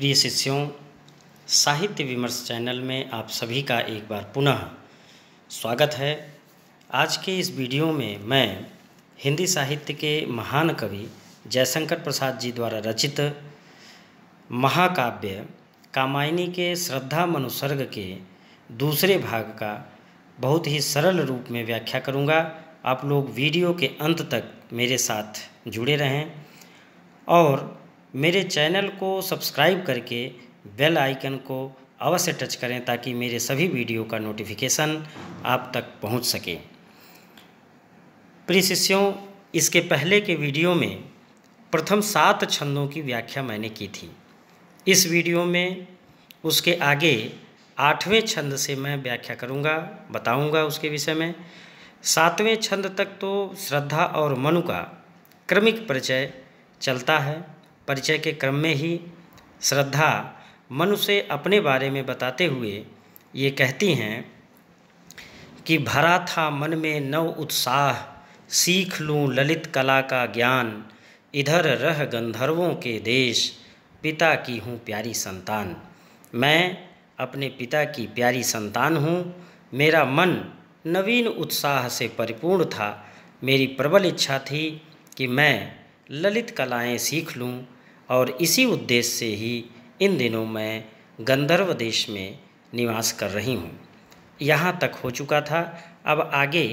प्रिय शिष्यों साहित्य विमर्श चैनल में आप सभी का एक बार पुनः स्वागत है आज के इस वीडियो में मैं हिंदी साहित्य के महान कवि जयशंकर प्रसाद जी द्वारा रचित महाकाव्य कामायनी के श्रद्धा मनुसर्ग के दूसरे भाग का बहुत ही सरल रूप में व्याख्या करूंगा आप लोग वीडियो के अंत तक मेरे साथ जुड़े रहें और मेरे चैनल को सब्सक्राइब करके बेल आइकन को अवश्य टच करें ताकि मेरे सभी वीडियो का नोटिफिकेशन आप तक पहुंच सके प्रिय शिष्यों इसके पहले के वीडियो में प्रथम सात छंदों की व्याख्या मैंने की थी इस वीडियो में उसके आगे आठवें छंद से मैं व्याख्या करूंगा, बताऊंगा उसके विषय में सातवें छंद तक तो श्रद्धा और मनु का क्रमिक परिचय चलता है परिचय के क्रम में ही श्रद्धा मनु से अपने बारे में बताते हुए ये कहती हैं कि भरा था मन में नव उत्साह सीख लूँ ललित कला का ज्ञान इधर रह गंधर्वों के देश पिता की हूँ प्यारी संतान मैं अपने पिता की प्यारी संतान हूँ मेरा मन नवीन उत्साह से परिपूर्ण था मेरी प्रबल इच्छा थी कि मैं ललित कलाएं सीख लूँ और इसी उद्देश्य से ही इन दिनों मैं गंधर्व देश में निवास कर रही हूँ यहाँ तक हो चुका था अब आगे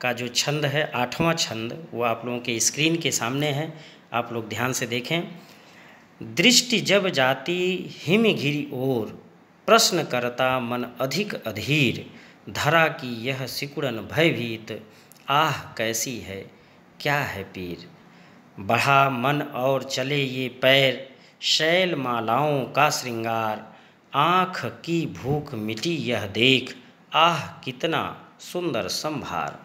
का जो छंद है आठवां छंद वो आप लोगों के स्क्रीन के सामने है आप लोग ध्यान से देखें दृष्टि जब जाती हिम घिरी ओर प्रश्न करता मन अधिक अधीर धरा की यह सिकुड़न भयभीत आह कैसी है क्या है पीर बढ़ा मन और चले ये पैर शैल मालाओं का श्रृंगार आँख की भूख मिटी यह देख आह कितना सुंदर संभार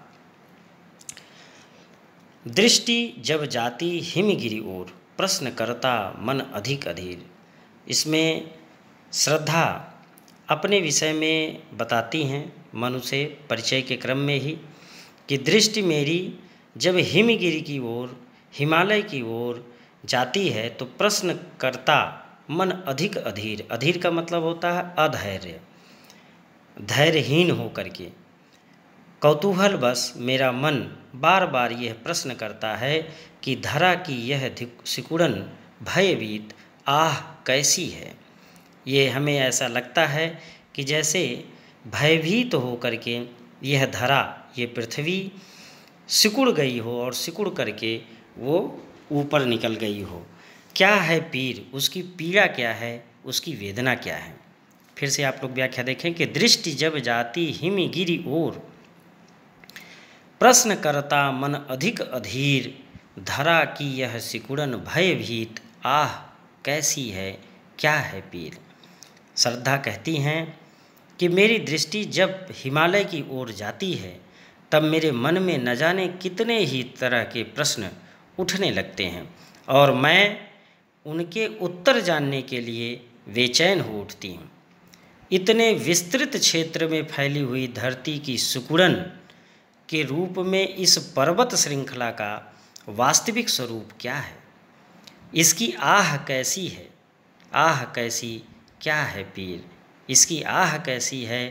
दृष्टि जब जाती हिमगिरी ओर प्रश्न करता मन अधिक अधीर इसमें श्रद्धा अपने विषय में बताती हैं मन से परिचय के क्रम में ही कि दृष्टि मेरी जब हिमगिरी की ओर हिमालय की ओर जाती है तो प्रश्नकर्ता मन अधिक अधीर अधीर का मतलब होता है अधैर्य धैर्यहीन होकर के बस मेरा मन बार बार यह प्रश्न करता है कि धरा की यह सिकुड़न भयभीत आह कैसी है ये हमें ऐसा लगता है कि जैसे भयभीत तो होकर के यह धरा ये पृथ्वी सिकुड़ गई हो और सिकुड़ करके वो ऊपर निकल गई हो क्या है पीर उसकी पीड़ा क्या है उसकी वेदना क्या है फिर से आप लोग व्याख्या देखें कि दृष्टि जब जाती हिम गिरी ओर प्रश्न करता मन अधिक अधीर धरा की यह सिकुड़न भयभीत आह कैसी है क्या है पीर श्रद्धा कहती हैं कि मेरी दृष्टि जब हिमालय की ओर जाती है तब मेरे मन में न जाने कितने ही तरह के प्रश्न उठने लगते हैं और मैं उनके उत्तर जानने के लिए बेचैन हो उठती हूँ इतने विस्तृत क्षेत्र में फैली हुई धरती की सुकुड़न के रूप में इस पर्वत श्रृंखला का वास्तविक स्वरूप क्या है इसकी आह कैसी है आह कैसी क्या है पीर इसकी आह कैसी है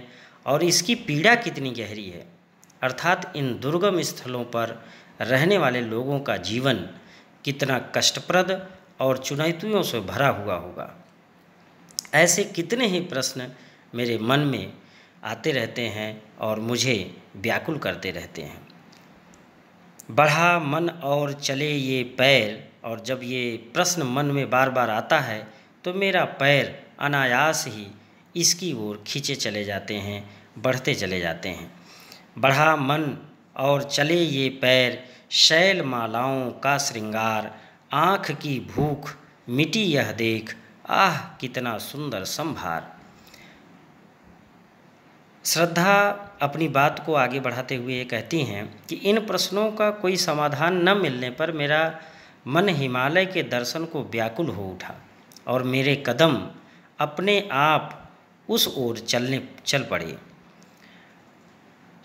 और इसकी पीड़ा कितनी गहरी है अर्थात इन दुर्गम स्थलों पर रहने वाले लोगों का जीवन कितना कष्टप्रद और चुनौतियों से भरा हुआ होगा ऐसे कितने ही प्रश्न मेरे मन में आते रहते हैं और मुझे व्याकुल करते रहते हैं बढ़ा मन और चले ये पैर और जब ये प्रश्न मन में बार बार आता है तो मेरा पैर अनायास ही इसकी ओर खींचे चले जाते हैं बढ़ते चले जाते हैं बढ़ा मन और चले ये पैर शैल मालाओं का श्रृंगार आँख की भूख मिटी यह देख आह कितना सुंदर संभार श्रद्धा अपनी बात को आगे बढ़ाते हुए ये कहती हैं कि इन प्रश्नों का कोई समाधान न मिलने पर मेरा मन हिमालय के दर्शन को व्याकुल हो उठा और मेरे कदम अपने आप उस ओर चलने चल पड़े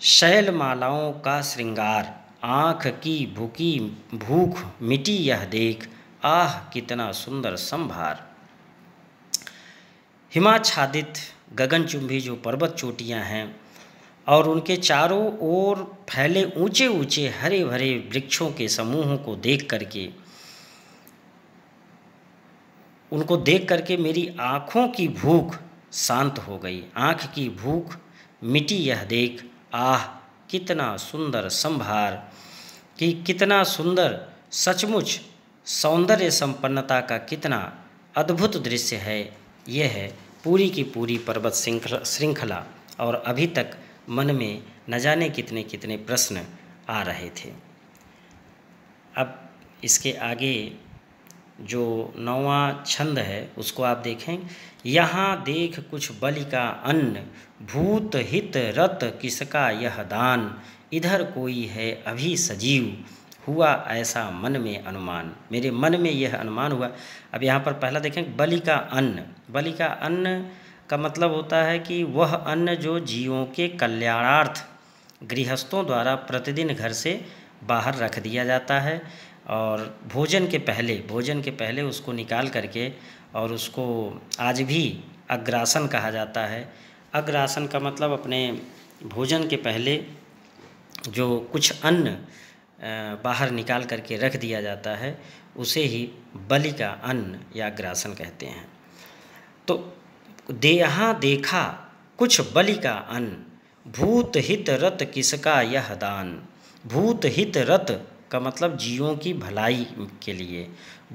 शैल मालाओं का श्रृंगार आँख की भूखी भूख मिटी यह देख आह कितना सुंदर संभार हिमाच्छादित गगनचुंबी जो पर्वत चोटियाँ हैं और उनके चारों ओर फैले ऊंचे ऊंचे हरे भरे वृक्षों के समूहों को देख करके उनको देख करके मेरी आँखों की भूख शांत हो गई आँख की भूख मिटी यह देख आह कितना सुंदर संभार कि कितना सुंदर सचमुच सौंदर्य संपन्नता का कितना अद्भुत दृश्य है यह है पूरी की पूरी पर्वत श्रृंखला और अभी तक मन में न जाने कितने कितने प्रश्न आ रहे थे अब इसके आगे जो नौवा छंद है उसको आप देखें यहाँ देख कुछ बलि का अन्न भूत हित रत किसका यह दान इधर कोई है अभी सजीव हुआ ऐसा मन में अनुमान मेरे मन में यह अनुमान हुआ अब यहाँ पर पहला देखें बलि का अन्न बलि का अन्न का मतलब होता है कि वह अन्न जो जीवों के कल्याणार्थ गृहस्थों द्वारा प्रतिदिन घर से बाहर रख दिया जाता है और भोजन के पहले भोजन के पहले उसको निकाल करके और उसको आज भी अग्रासन कहा जाता है अग्रासन का मतलब अपने भोजन के पहले जो कुछ अन्न बाहर निकाल करके रख दिया जाता है उसे ही बलि का अन्न या ग्रासन कहते हैं तो दे यहाँ देखा कुछ बलि का अन्न भूत हित रत किसका यह दान भूत हित रत का मतलब जीवों की भलाई के लिए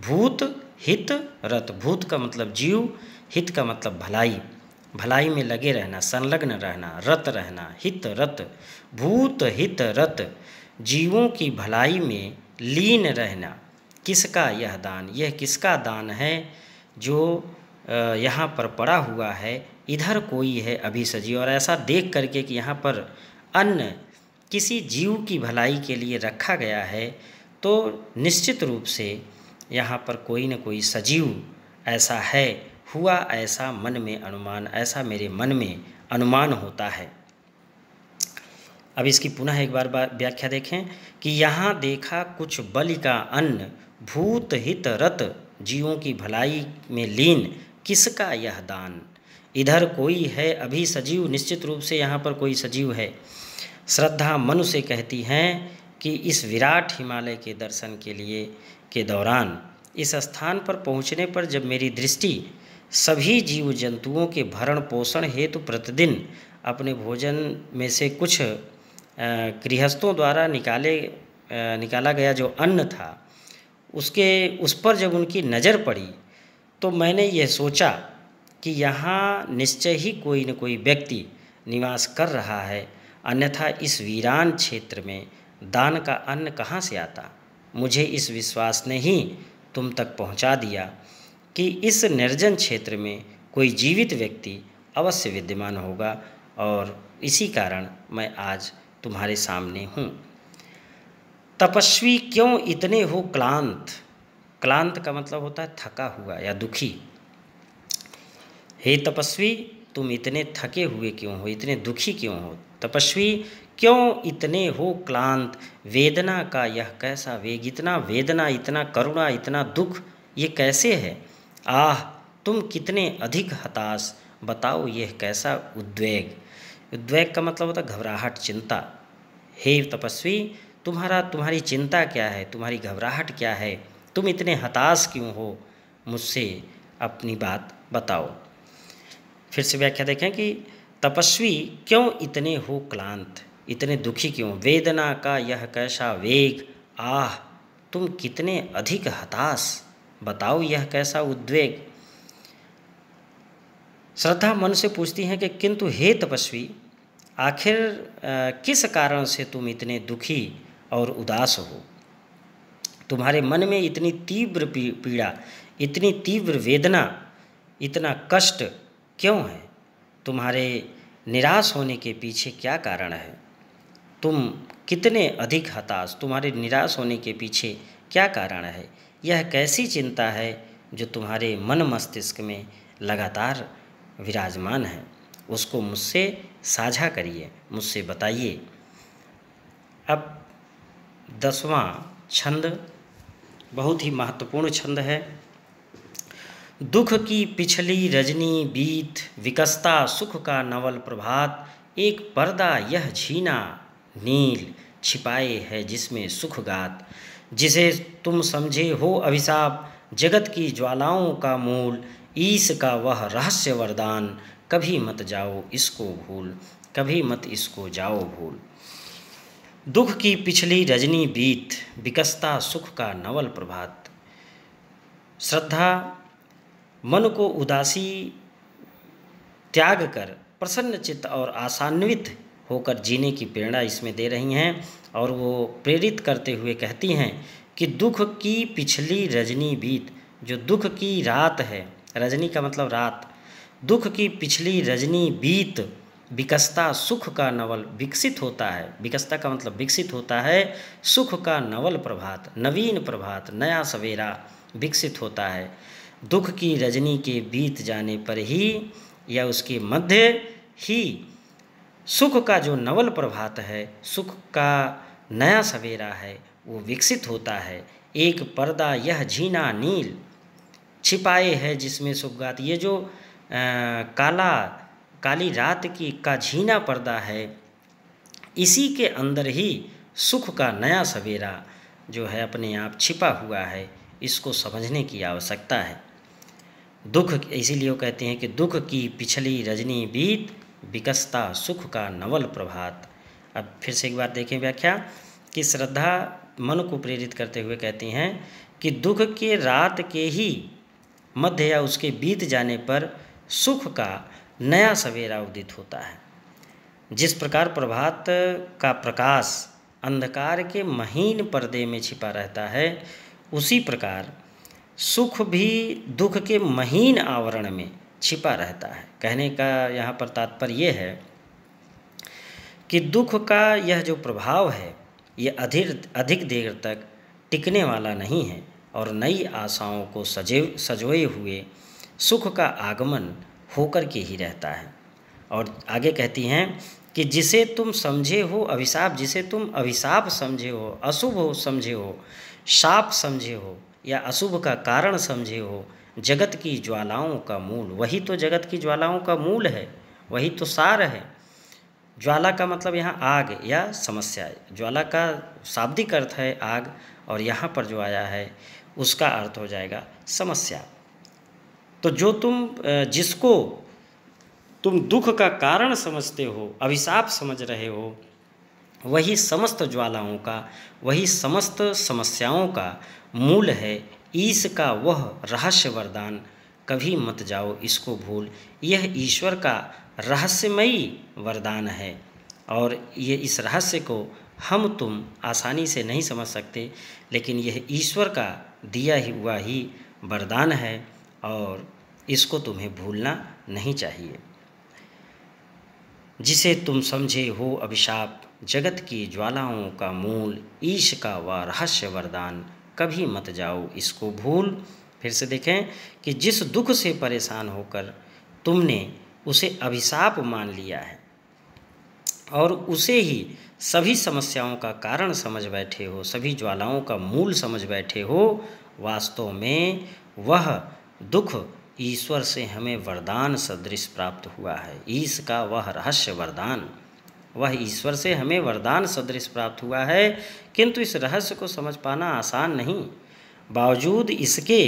भूत हित रत भूत का मतलब जीव हित का मतलब भलाई भलाई में लगे रहना संलग्न रहना रत रहना हित रत भूत हित रत जीवों की भलाई में लीन रहना किसका यह दान यह किसका दान है जो यहाँ पर पड़ा हुआ है इधर कोई है अभी सजी और ऐसा देख करके कि यहाँ पर अन्न किसी जीव की भलाई के लिए रखा गया है तो निश्चित रूप से यहाँ पर कोई न कोई सजीव ऐसा है हुआ ऐसा मन में अनुमान ऐसा मेरे मन में अनुमान होता है अब इसकी पुनः एक बार व्याख्या देखें कि यहाँ देखा कुछ बलि का अन्न भूत हित रत जीवों की भलाई में लीन किसका यह दान इधर कोई है अभी सजीव निश्चित रूप से यहाँ पर कोई सजीव है श्रद्धा मनु से कहती हैं कि इस विराट हिमालय के दर्शन के लिए के दौरान इस स्थान पर पहुँचने पर जब मेरी दृष्टि सभी जीव जंतुओं के भरण पोषण हेतु तो प्रतिदिन अपने भोजन में से कुछ गृहस्थों द्वारा निकाले निकाला गया जो अन्न था उसके उस पर जब उनकी नज़र पड़ी तो मैंने यह सोचा कि यहाँ निश्चय ही कोई न कोई व्यक्ति निवास कर रहा है अन्यथा इस वीरान क्षेत्र में दान का अन्न कहाँ से आता मुझे इस विश्वास ने ही तुम तक पहुँचा दिया कि इस निर्जन क्षेत्र में कोई जीवित व्यक्ति अवश्य विद्यमान होगा और इसी कारण मैं आज तुम्हारे सामने हूँ तपस्वी क्यों इतने हो क्लांत क्लांत का मतलब होता है थका हुआ या दुखी हे तपस्वी तुम इतने थके हुए क्यों हो इतने दुखी क्यों हो तपस्वी क्यों इतने हो क्लांत वेदना का यह कैसा वेग इतना वेदना इतना करुणा इतना दुख ये कैसे है आह तुम कितने अधिक हताश बताओ यह कैसा उद्वेग उद्वेग का मतलब होता घबराहट चिंता हे तपस्वी तुम्हारा तुम्हारी चिंता क्या है तुम्हारी घबराहट क्या है तुम इतने हताश क्यों हो मुझसे अपनी बात बताओ फिर से व्याख्या देखें कि तपस्वी क्यों इतने हो क्लांत इतने दुखी क्यों वेदना का यह कैसा वेग आह तुम कितने अधिक हताश बताओ यह कैसा उद्वेग श्रद्धा मन से पूछती है कि किंतु हे तपस्वी आखिर किस कारण से तुम इतने दुखी और उदास हो तुम्हारे मन में इतनी तीव्र पीड़ा इतनी तीव्र वेदना इतना कष्ट क्यों है तुम्हारे निराश होने के पीछे क्या कारण है तुम कितने अधिक हताश तुम्हारे निराश होने के पीछे क्या कारण है यह कैसी चिंता है जो तुम्हारे मन मस्तिष्क में लगातार विराजमान है उसको मुझसे साझा करिए मुझसे बताइए अब दसवां छंद बहुत ही महत्वपूर्ण छंद है दुख की पिछली रजनी बीत विकसता सुख का नवल प्रभात एक पर्दा यह छीना नील छिपाए है जिसमें सुख गात जिसे तुम समझे हो अभिशाप जगत की ज्वालाओं का मूल ईस का वह रहस्य वरदान कभी मत जाओ इसको भूल कभी मत इसको जाओ भूल दुख की पिछली रजनी बीत विकसता सुख का नवल प्रभात श्रद्धा मन को उदासी त्याग कर प्रसन्न चित्त और आसान्वित होकर जीने की प्रेरणा इसमें दे रही हैं और वो प्रेरित करते हुए कहती हैं कि दुख की पिछली रजनी बीत जो दुख की रात है रजनी का मतलब रात दुख की पिछली रजनी बीत विकसता सुख का नवल विकसित होता है विकसता का मतलब विकसित होता है सुख का नवल प्रभात नवीन प्रभात नया सवेरा विकसित होता है दुख की रजनी के बीत जाने पर ही या उसके मध्य ही सुख का जो नवल प्रभात है सुख का नया सवेरा है वो विकसित होता है एक पर्दा यह झीना नील छिपाए है जिसमें गात ये जो आ, काला काली रात की का झीना पर्दा है इसी के अंदर ही सुख का नया सवेरा जो है अपने आप छिपा हुआ है इसको समझने की आवश्यकता है दुख इसीलिए कहते हैं कि दुख की पिछली रजनी बीत विकसता सुख का नवल प्रभात अब फिर से एक बार देखें व्याख्या कि श्रद्धा मन को प्रेरित करते हुए कहती हैं कि दुख के रात के ही मध्य या उसके बीत जाने पर सुख का नया सवेरा उदित होता है जिस प्रकार प्रभात का प्रकाश अंधकार के महीन पर्दे में छिपा रहता है उसी प्रकार सुख भी दुख के महीन आवरण में छिपा रहता है कहने का यहाँ पर तात्पर्य यह है कि दुख का यह जो प्रभाव है ये अधिक अधिक देर तक टिकने वाला नहीं है और नई आशाओं को सजे सजोए हुए सुख का आगमन होकर के ही रहता है और आगे कहती हैं कि जिसे तुम समझे हो अभिशाप जिसे तुम अभिशाप समझे हो अशुभ हो समझे हो शाप समझे हो या अशुभ का कारण समझे हो जगत की ज्वालाओं का मूल वही तो जगत की ज्वालाओं का मूल है वही तो सार है ज्वाला का मतलब यहाँ आग या समस्या ज्वाला का शाब्दिक अर्थ है आग और यहाँ पर जो आया है उसका अर्थ हो जाएगा समस्या तो जो तुम जिसको तुम दुख का कारण समझते हो अभिशाप समझ रहे हो वही समस्त ज्वालाओं का वही समस्त समस्याओं का मूल है ईश का वह रहस्य वरदान कभी मत जाओ इसको भूल यह ईश्वर का रहस्यमयी वरदान है और ये इस रहस्य को हम तुम आसानी से नहीं समझ सकते लेकिन यह ईश्वर का दिया ही हुआ ही वरदान है और इसको तुम्हें भूलना नहीं चाहिए जिसे तुम समझे हो अभिशाप जगत की ज्वालाओं का मूल ईश का व रहस्य वरदान कभी मत जाओ इसको भूल फिर से देखें कि जिस दुख से परेशान होकर तुमने उसे अभिशाप मान लिया है और उसे ही सभी समस्याओं का कारण समझ बैठे हो सभी ज्वालाओं का मूल समझ बैठे हो वास्तव में वह दुख ईश्वर से हमें वरदान सदृश प्राप्त हुआ है ईश का वह रहस्य वरदान वह ईश्वर से हमें वरदान सदृश प्राप्त हुआ है किंतु इस रहस्य को समझ पाना आसान नहीं बावजूद इसके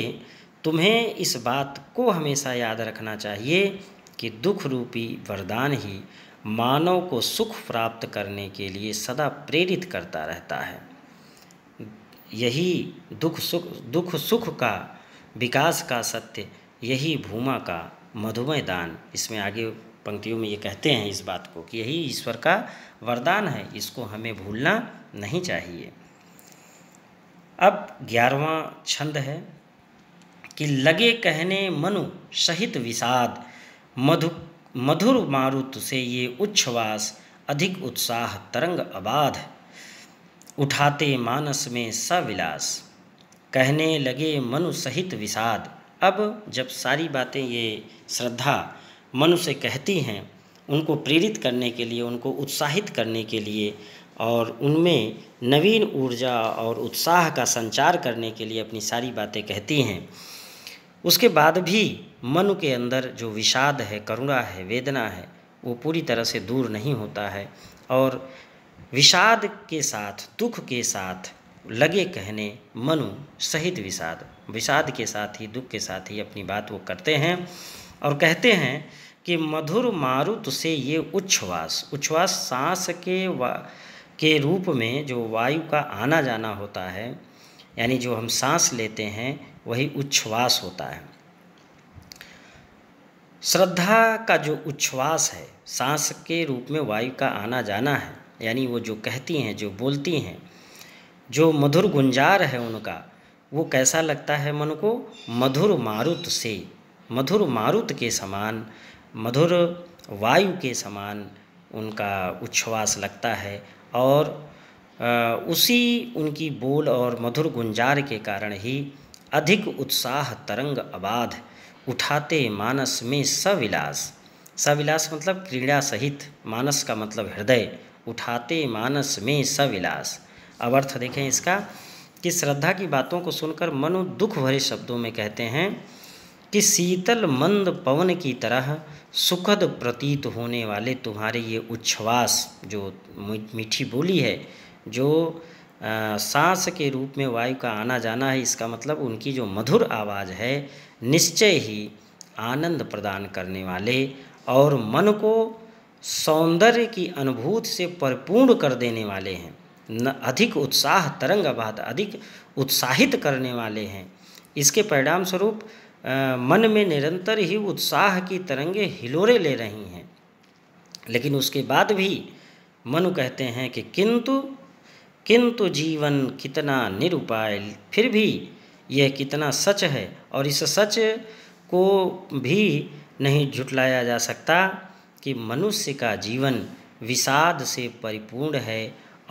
तुम्हें इस बात को हमेशा याद रखना चाहिए कि दुख रूपी वरदान ही मानव को सुख प्राप्त करने के लिए सदा प्रेरित करता रहता है यही दुख सुख दुख सुख का विकास का सत्य यही भूमा का मधुमय दान इसमें आगे पंक्तियों में ये कहते हैं इस बात को कि यही ईश्वर का वरदान है इसको हमें भूलना नहीं चाहिए अब ग्यारहवा छंद है कि लगे कहने मनु सहित विषाद मधु मधुर मारुत से ये उच्छ्वास अधिक उत्साह तरंग अबाध उठाते मानस में सविलास कहने लगे मनु सहित विषाद अब जब सारी बातें ये श्रद्धा से कहती हैं उनको प्रेरित करने के लिए उनको उत्साहित करने के लिए और उनमें नवीन ऊर्जा और उत्साह का संचार करने के लिए अपनी सारी बातें कहती हैं उसके बाद भी मन के अंदर जो विषाद है करुणा है वेदना है वो पूरी तरह से दूर नहीं होता है और विषाद के साथ दुख के साथ लगे कहने मनु सहित विषाद विषाद के साथ ही दुख के साथ ही अपनी बात वो करते हैं और कहते हैं कि मधुर मारुत से ये उच्छ्वास उच्छ्वास सांस के वा के रूप में जो वायु का आना जाना होता है यानी जो हम सांस लेते हैं वही उच्छ्वास होता है श्रद्धा का जो उच्छ्वास है सांस के रूप में वायु का आना जाना है यानी वो जो कहती हैं जो बोलती हैं जो मधुर गुंजार है उनका वो कैसा लगता है मन को मधुर मारुत से मधुर मारुत के समान मधुर वायु के समान उनका उच्छ्वास लगता है और उसी उनकी बोल और मधुर गुंजार के कारण ही अधिक उत्साह तरंग अबाध उठाते मानस में सविलास सविलास मतलब क्रीड़ा सहित मानस का मतलब हृदय उठाते मानस में सविलास अब अर्थ देखें इसका कि श्रद्धा की बातों को सुनकर मनु दुख भरे शब्दों में कहते हैं कि शीतल मंद पवन की तरह सुखद प्रतीत होने वाले तुम्हारे ये उच्छ्वास जो मीठी बोली है जो सांस के रूप में वायु का आना जाना है इसका मतलब उनकी जो मधुर आवाज़ है निश्चय ही आनंद प्रदान करने वाले और मन को सौंदर्य की अनुभूत से परिपूर्ण कर देने वाले हैं न अधिक उत्साह तरंग बाद अधिक उत्साहित करने वाले हैं इसके परिणाम स्वरूप मन में निरंतर ही उत्साह की तरंगे हिलोरे ले रही हैं लेकिन उसके बाद भी मनु कहते हैं कि किंतु किंतु जीवन कितना निरुपाय फिर भी यह कितना सच है और इस सच को भी नहीं झुटलाया जा सकता कि मनुष्य का जीवन विषाद से परिपूर्ण है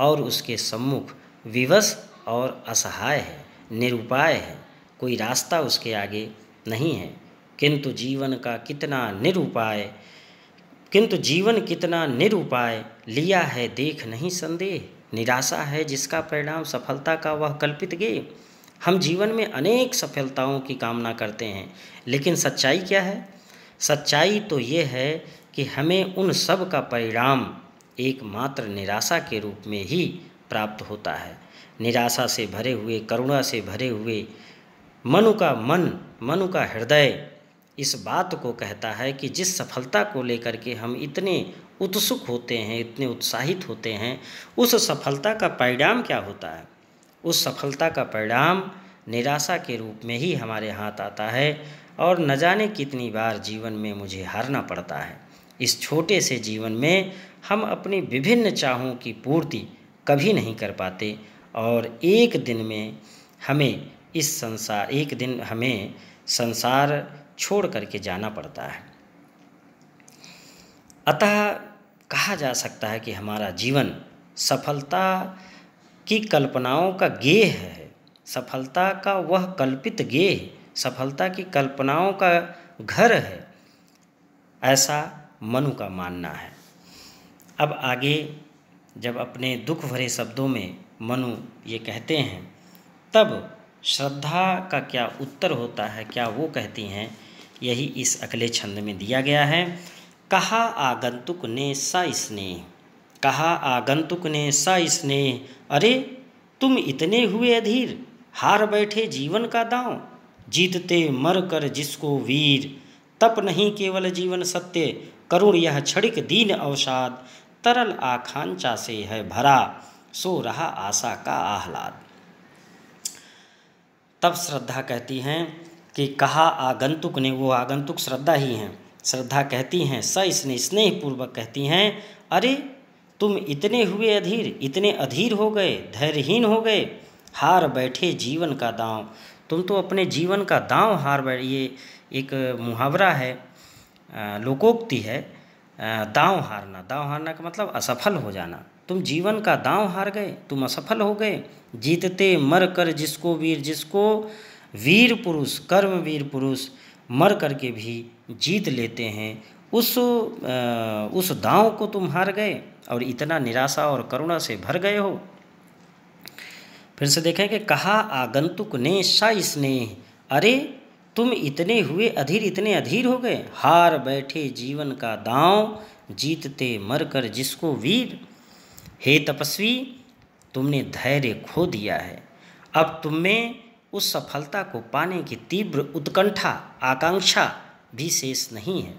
और उसके सम्मुख विवश और असहाय है निरुपाय है कोई रास्ता उसके आगे नहीं है किंतु जीवन का कितना निरुपाय किंतु जीवन कितना निरुपाय लिया है देख नहीं संदेह निराशा है जिसका परिणाम सफलता का वह कल्पित गे हम जीवन में अनेक सफलताओं की कामना करते हैं लेकिन सच्चाई क्या है सच्चाई तो ये है कि हमें उन सब का परिणाम एकमात्र निराशा के रूप में ही प्राप्त होता है निराशा से भरे हुए करुणा से भरे हुए मनु का मन मनु का हृदय इस बात को कहता है कि जिस सफलता को लेकर के हम इतने उत्सुक होते हैं इतने उत्साहित होते हैं उस सफलता का परिणाम क्या होता है उस सफलता का परिणाम निराशा के रूप में ही हमारे हाथ आता है और न जाने कितनी बार जीवन में मुझे हारना पड़ता है इस छोटे से जीवन में हम अपनी विभिन्न चाहों की पूर्ति कभी नहीं कर पाते और एक दिन में हमें इस संसार एक दिन हमें संसार छोड़ करके जाना पड़ता है अतः कहा जा सकता है कि हमारा जीवन सफलता की कल्पनाओं का गेह है सफलता का वह कल्पित गेह सफलता की कल्पनाओं का घर है ऐसा मनु का मानना है अब आगे जब अपने दुख भरे शब्दों में मनु ये कहते हैं तब श्रद्धा का क्या उत्तर होता है क्या वो कहती हैं यही इस अगले छंद में दिया गया है कहा आगंतुक ने सा इसने कहा आगंतुक ने सा इसने अरे तुम इतने हुए अधीर हार बैठे जीवन का दांव जीतते मर कर जिसको वीर तप नहीं केवल जीवन सत्य करुण यह क्षणिक दीन अवसाद तरल आकांक्षा से है भरा सो रहा आशा का आह्लाद तब श्रद्धा कहती हैं कि कहा आगंतुक ने वो आगंतुक श्रद्धा ही हैं श्रद्धा कहती हैं स इसने स्नेहपूर्वक कहती हैं अरे तुम इतने हुए अधीर इतने अधीर हो गए धैर्यहीन हो गए हार बैठे जीवन का दांव तुम तो अपने जीवन का दांव हार बैठ ये एक मुहावरा है लोकोक्ति है दांव हारना दांव हारना का मतलब असफल हो जाना तुम जीवन का दांव हार गए तुम असफल हो गए जीतते मर कर जिसको वीर जिसको वीर पुरुष कर्म वीर पुरुष मर करके भी जीत लेते हैं उस उस दांव को तुम हार गए और इतना निराशा और करुणा से भर गए हो फिर से देखें कि कहा आगंतुक ने सा स्नेह अरे तुम इतने हुए अधीर इतने अधीर हो गए हार बैठे जीवन का दांव जीतते मर कर जिसको वीर हे तपस्वी तुमने धैर्य खो दिया है अब तुम में उस सफलता को पाने की तीव्र उत्कंठा आकांक्षा भी शेष नहीं है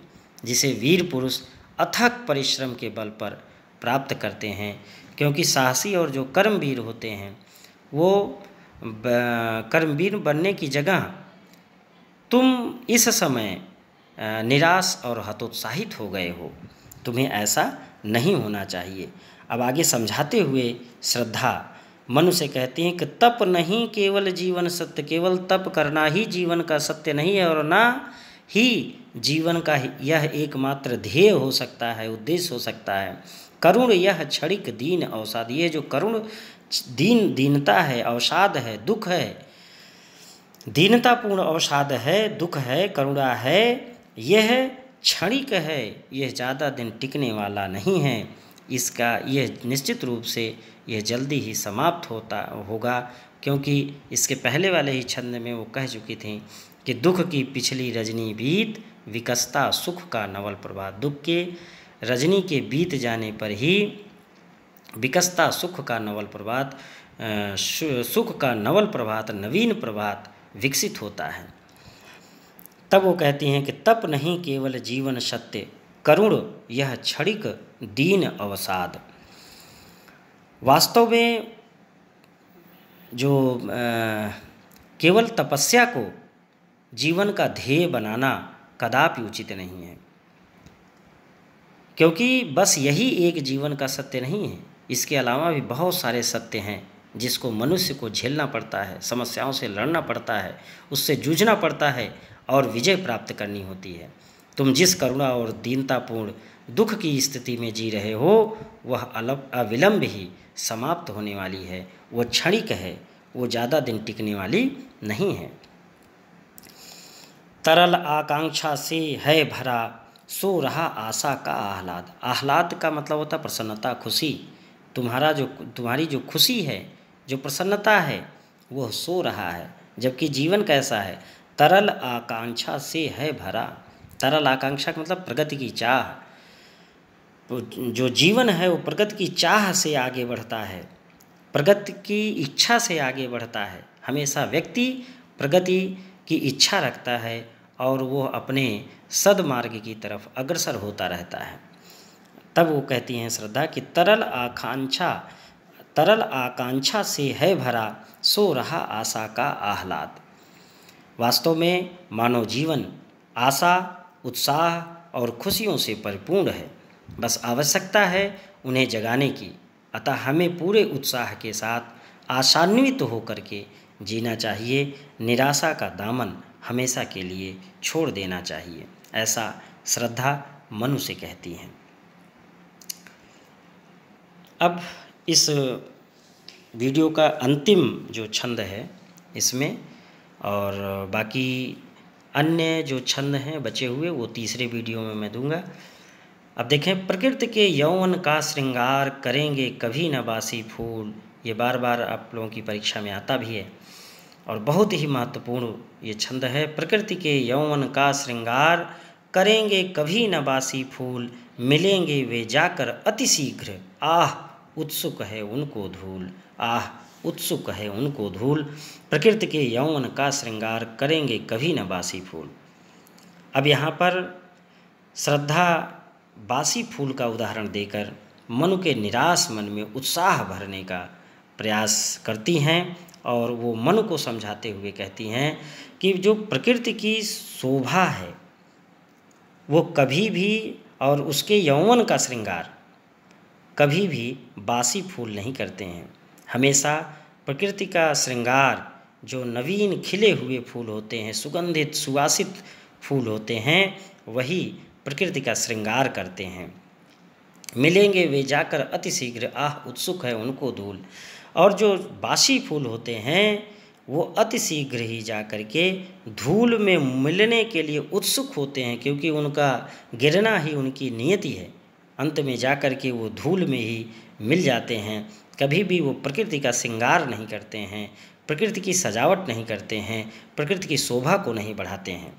जिसे वीर पुरुष अथक परिश्रम के बल पर प्राप्त करते हैं क्योंकि साहसी और जो कर्मवीर होते हैं वो कर्मवीर बनने की जगह तुम इस समय निराश और हतोत्साहित हो गए हो तुम्हें ऐसा नहीं होना चाहिए अब आगे समझाते हुए श्रद्धा मनुष्य कहते हैं कि तप नहीं केवल जीवन सत्य केवल तप करना ही जीवन का सत्य नहीं है और ना ही जीवन का यह एकमात्र ध्येय हो सकता है उद्देश्य हो सकता है करुण यह क्षणिक दीन अवसाद ये जो करुण दीन दीनता है अवसाद है दुख है दीनतापूर्ण अवसाद है दुख है करुणा है यह क्षणिक है यह ज़्यादा दिन टिकने वाला नहीं है इसका यह निश्चित रूप से यह जल्दी ही समाप्त होता होगा क्योंकि इसके पहले वाले ही छंद में वो कह चुकी थी कि दुख की पिछली रजनी बीत विकसता सुख का नवल प्रभात दुख के रजनी के बीत जाने पर ही विकसता सुख का नवल प्रभात सुख का नवल प्रभात नवीन प्रभात विकसित होता है तब वो कहती हैं कि तप नहीं केवल जीवन सत्य करुण यह क्षणिक दीन अवसाद वास्तव में जो केवल तपस्या को जीवन का ध्येय बनाना कदापि उचित नहीं है क्योंकि बस यही एक जीवन का सत्य नहीं है इसके अलावा भी बहुत सारे सत्य हैं जिसको मनुष्य को झेलना पड़ता है समस्याओं से लड़ना पड़ता है उससे जूझना पड़ता है और विजय प्राप्त करनी होती है तुम जिस करुणा और दीनतापूर्ण दुख की स्थिति में जी रहे हो वह अलब अविलंब ही समाप्त होने वाली है वह क्षणिक है वो ज़्यादा दिन टिकने वाली नहीं है तरल आकांक्षा से है भरा सो रहा आशा का आह्लाद आह्लाद का मतलब होता है प्रसन्नता खुशी तुम्हारा जो तुम्हारी जो खुशी है जो प्रसन्नता है वह सो रहा है जबकि जीवन कैसा है तरल आकांक्षा से है भरा तरल आकांक्षा का मतलब प्रगति की चाह जो जीवन है वो प्रगति की चाह से आगे बढ़ता है प्रगति की इच्छा से आगे बढ़ता है हमेशा व्यक्ति प्रगति की इच्छा रखता है और वो अपने सदमार्ग की तरफ अग्रसर होता रहता है तब वो कहती हैं श्रद्धा कि तरल आकांक्षा तरल आकांक्षा से है भरा सो रहा आशा का आह्लाद वास्तव में मानव जीवन आशा उत्साह और खुशियों से परिपूर्ण है बस आवश्यकता है उन्हें जगाने की अतः हमें पूरे उत्साह के साथ आशान्वित तो होकर के जीना चाहिए निराशा का दामन हमेशा के लिए छोड़ देना चाहिए ऐसा श्रद्धा मनु से कहती है अब इस वीडियो का अंतिम जो छंद है इसमें और बाकी अन्य जो छंद हैं बचे हुए वो तीसरे वीडियो में मैं दूंगा अब देखें प्रकृति के यौवन का श्रृंगार करेंगे कभी न बासी फूल ये बार बार आप लोगों की परीक्षा में आता भी है और बहुत ही महत्वपूर्ण ये छंद है प्रकृति के यौवन का श्रृंगार करेंगे कभी न बासी फूल मिलेंगे वे जाकर अति शीघ्र आह उत्सुक है उनको धूल आह उत्सुक है उनको धूल प्रकृति के यौवन का श्रृंगार करेंगे कभी न बासी फूल अब यहाँ पर श्रद्धा बासी फूल का उदाहरण देकर मनु के निराश मन में उत्साह भरने का प्रयास करती हैं और वो मन को समझाते हुए कहती हैं कि जो प्रकृति की शोभा है वो कभी भी और उसके यौवन का श्रृंगार कभी भी बासी फूल नहीं करते हैं हमेशा प्रकृति का श्रृंगार जो नवीन खिले हुए फूल होते हैं सुगंधित सुवासित फूल होते हैं वही प्रकृति का श्रृंगार करते हैं मिलेंगे वे जाकर अतिशीघ्र आह उत्सुक है उनको धूल और जो बासी फूल होते हैं वो अतिशीघ्र ही जा कर के धूल में मिलने के लिए उत्सुक होते हैं क्योंकि उनका गिरना ही उनकी नियति है अंत में जा कर के वो धूल में ही मिल जाते हैं कभी भी वो प्रकृति का श्रृंगार नहीं करते हैं प्रकृति की सजावट नहीं करते हैं प्रकृति की शोभा को नहीं बढ़ाते हैं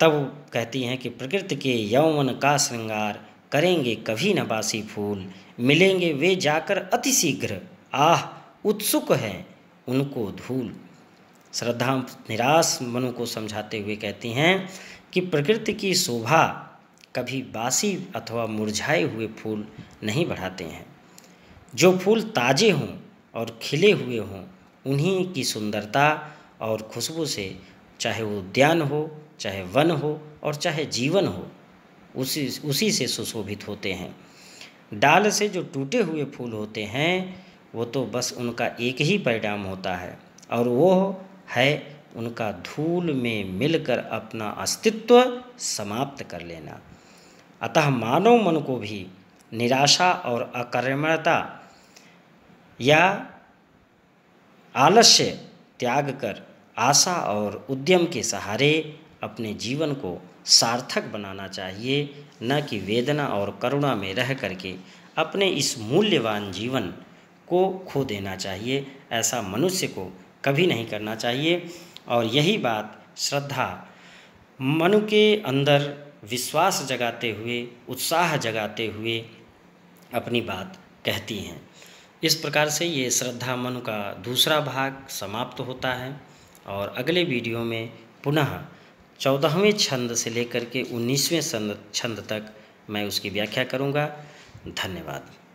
तब कहती हैं कि प्रकृति के यौवन का श्रृंगार करेंगे कभी न बासी फूल मिलेंगे वे जाकर अतिशीघ्र आह उत्सुक हैं उनको धूल श्रद्धा निराश मनु को समझाते हुए कहती हैं कि प्रकृति की शोभा कभी बासी अथवा मुरझाए हुए फूल नहीं बढ़ाते हैं जो फूल ताजे हों और खिले हुए हों उन्हीं की सुंदरता और खुशबू से चाहे वो उद्यान हो चाहे वन हो और चाहे जीवन हो उसी उसी से सुशोभित होते हैं डाल से जो टूटे हुए फूल होते हैं वो तो बस उनका एक ही परिणाम होता है और वो है उनका धूल में मिलकर अपना अस्तित्व समाप्त कर लेना अतः मानव मन को भी निराशा और अकर्मणता या आलस्य त्याग कर आशा और उद्यम के सहारे अपने जीवन को सार्थक बनाना चाहिए न कि वेदना और करुणा में रह करके अपने इस मूल्यवान जीवन को खो देना चाहिए ऐसा मनुष्य को कभी नहीं करना चाहिए और यही बात श्रद्धा मनु के अंदर विश्वास जगाते हुए उत्साह जगाते हुए अपनी बात कहती हैं इस प्रकार से ये श्रद्धा मनु का दूसरा भाग समाप्त होता है और अगले वीडियो में पुनः चौदहवें छंद से लेकर के उन्नीसवें छंद तक मैं उसकी व्याख्या करूँगा धन्यवाद